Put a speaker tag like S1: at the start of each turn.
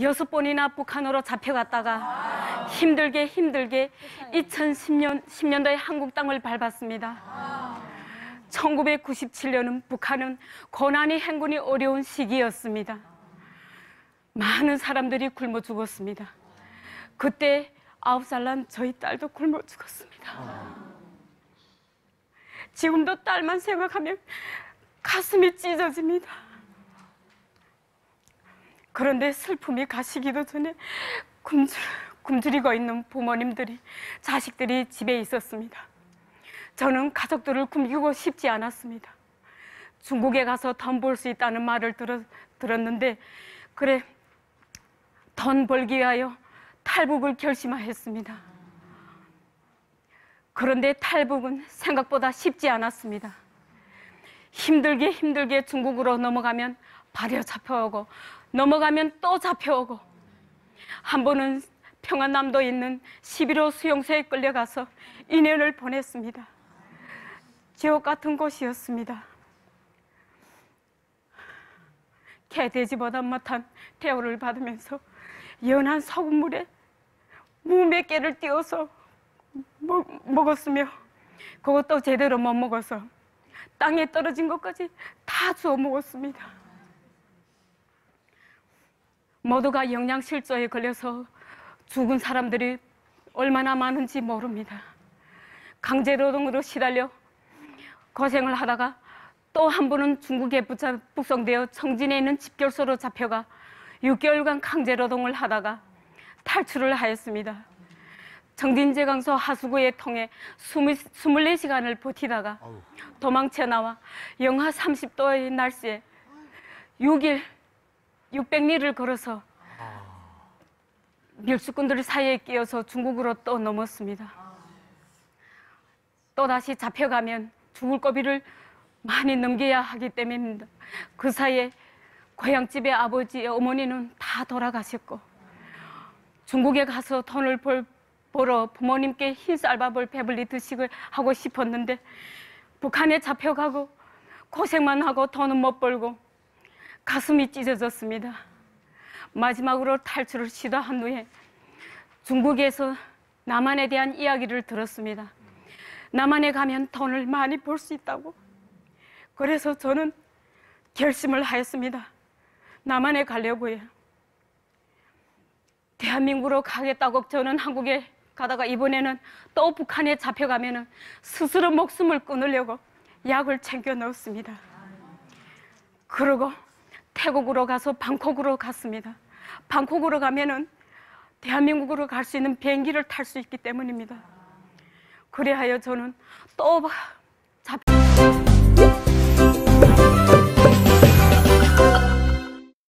S1: 여섯 번이나 북한으로 잡혀갔다가 힘들게 힘들게 2010년 10년도에 한국 땅을 밟았습니다. 1997년은 북한은 고난이 행군이 어려운 시기였습니다. 많은 사람들이 굶어 죽었습니다. 그때 아홉 살 난 저희 딸도 굶어 죽었습니다. 지금도 딸만 생각하면 가슴이 찢어집니다. 그런데 슬픔이 가시기도 전에 굶주, 굶주리고 있는 부모님들이 자식들이 집에 있었습니다. 저는 가족들을 굶기고 싶지 않았습니다. 중국에 가서 돈 벌 수 있다는 말을 들었, 들었는데 그래 돈 벌기 위하여 탈북을 결심하였습니다. 그런데 탈북은 생각보다 쉽지 않았습니다. 힘들게 힘들게 중국으로 넘어가면 발에 잡혀오고 넘어가면 또 잡혀오고 한 번은 평안남도 있는 11호 수용소에 끌려가서 인년을 보냈습니다. 지옥 같은 곳이었습니다. 개돼지보다 못한 대우를 받으면서 연한 소금물에 무 몇 개를 띄워서 먹, 먹었으며 그것도 제대로 못 먹어서 땅에 떨어진 것까지 다 주워 먹었습니다. 모두가 영양실조에 걸려서 죽은 사람들이 얼마나 많은지 모릅니다. 강제노동으로 시달려 고생을 하다가 또 한 분은 중국에 북송되어 청진에 있는 집결소로 잡혀가 6개월간 강제노동을 하다가 탈출을 하였습니다. 정진제 강소 하수구에 통해 24시간을 버티다가 도망쳐 나와 영하 30도의 날씨에 6일 600리를 걸어서 밀수꾼들 아. 사이에 끼어서 중국으로 또 넘었습니다. 또다시 잡혀가면 죽을 고비를 많이 넘겨야 하기 때문입니다. 그 사이에 고향집의 아버지 어머니는 다 돌아가셨고 중국에 가서 돈을 벌, 벌어 부모님께 흰쌀밥을 배불리 드시을 하고 싶었는데 북한에 잡혀가고 고생만 하고 돈은 못 벌고 가슴이 찢어졌습니다. 마지막으로 탈출을 시도한 후에 중국에서 남한에 대한 이야기를 들었습니다. 남한에 가면 돈을 많이 벌 수 있다고. 그래서 저는 결심을 하였습니다. 남한에 가려고 해요. 대한민국으로 가겠다고 저는 한국에 가다가 이번에는 또 북한에 잡혀가면 스스로 목숨을 끊으려고 약을 챙겨 넣었습니다. 그러고 태국으로 가서 방콕으로 갔습니다. 방콕으로 가면은 대한민국으로 갈 수 있는 비행기를 탈 수 있기 때문입니다. 그래하여 저는 또